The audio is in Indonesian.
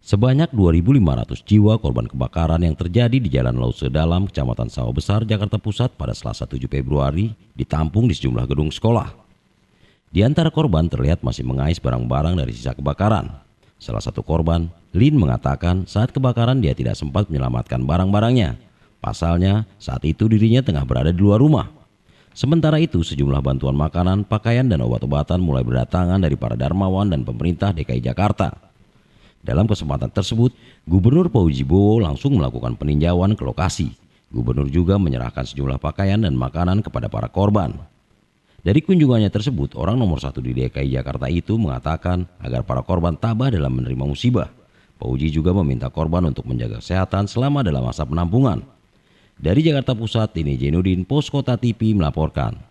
Sebanyak 2.500 jiwa korban kebakaran yang terjadi di Jalan Laut Sedalam, Kecamatan Sawah Besar, Jakarta Pusat pada Selasa 7 Februari ditampung di sejumlah gedung sekolah. Di antara korban terlihat masih mengais barang-barang dari sisa kebakaran. Salah satu korban, Lin mengatakan saat kebakaran dia tidak sempat menyelamatkan barang-barangnya. Pasalnya, saat itu dirinya tengah berada di luar rumah. Sementara itu, sejumlah bantuan makanan, pakaian, dan obat-obatan mulai berdatangan dari para darmawan dan pemerintah DKI Jakarta. Dalam kesempatan tersebut, Gubernur Pauji Bowo langsung melakukan peninjauan ke lokasi. Gubernur juga menyerahkan sejumlah pakaian dan makanan kepada para korban. Dari kunjungannya tersebut, orang nomor satu di DKI Jakarta itu mengatakan agar para korban tabah dalam menerima musibah. Pauji juga meminta korban untuk menjaga kesehatan selama dalam masa penampungan. Dari Jakarta Pusat, ini Jenudin Poskota TV melaporkan.